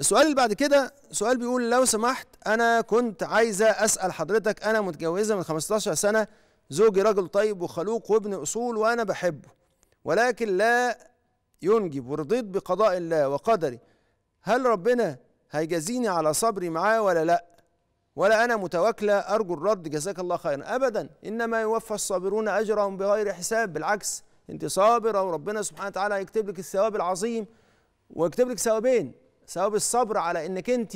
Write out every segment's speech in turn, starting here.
السؤال اللي بعد كده سؤال بيقول لو سمحت انا كنت عايزه اسال حضرتك انا متجوزه من 15 سنه زوجي رجل طيب وخلوق وابن اصول وانا بحبه ولكن لا ينجب ورضيت بقضاء الله وقدري هل ربنا هيجازيني على صبري معاه ولا لا ولا انا متواكله ارجو الرد جزاك الله خيرا ابدا انما يوفى الصابرون اجرهم بغير حساب بالعكس انت صابره وربنا سبحانه وتعالى هيكتب لك الثواب العظيم ويكتب لك ثوابين ثواب الصبر على انك انت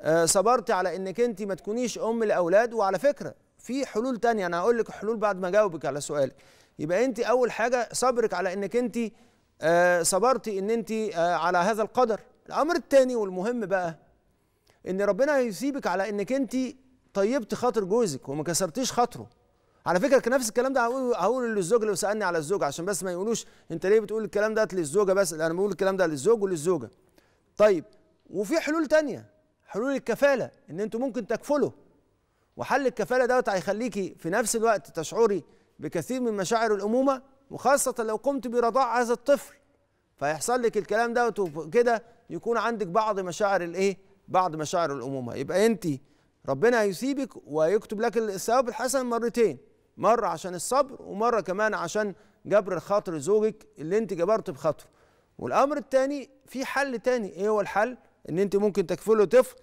آه، صبرت على انك انت ما تكونيش ام لاولاد وعلى فكره في حلول تانية انا هقول لك حلول بعد ما اجاوبك على سؤالك يبقى انت اول حاجه صبرك على انك انت آه، صبرتي ان انت آه، على هذا القدر الامر الثاني والمهم بقى ان ربنا يسيبك على انك انت طيبت خاطر جوزك وما كسرتيش خاطره على فكره كان نفس الكلام ده هقوله للزوج لو سالني على الزوج عشان بس ما يقولوش انت ليه بتقول الكلام ده للزوجه بس انا بقول الكلام ده للزوج وللزوجه طيب وفي حلول تانية حلول الكفالة ان انتوا ممكن تكفله وحل الكفالة دوت هيخليكي في نفس الوقت تشعري بكثير من مشاعر الأمومة وخاصة لو قمت برضاع هذا الطفل فيحصل لك الكلام دوت وكده يكون عندك بعض مشاعر الايه بعض مشاعر الأمومة يبقى انت ربنا هيسيبك ويكتب لك الثواب الحسن مرتين مرة عشان الصبر ومرة كمان عشان جبر خاطر زوجك اللي انت جبرت بخاطره والامر الثاني في حل تاني ايه هو الحل ان انت ممكن تكفله طفل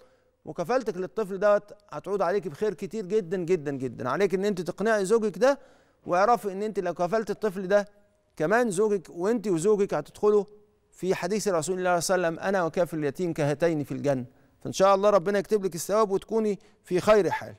وكفالتك للطفل دوت هتعود عليك بخير كتير جدا جدا جدا عليك ان انت تقنعي زوجك ده واعرفي ان انت لو كفلت الطفل ده كمان زوجك وانت وزوجك هتدخلوا في حديث رسول الله صلى الله عليه وسلم انا وكافل اليتيم كهاتين في الجنه فان شاء الله ربنا يكتب لك الثواب وتكوني في خير حال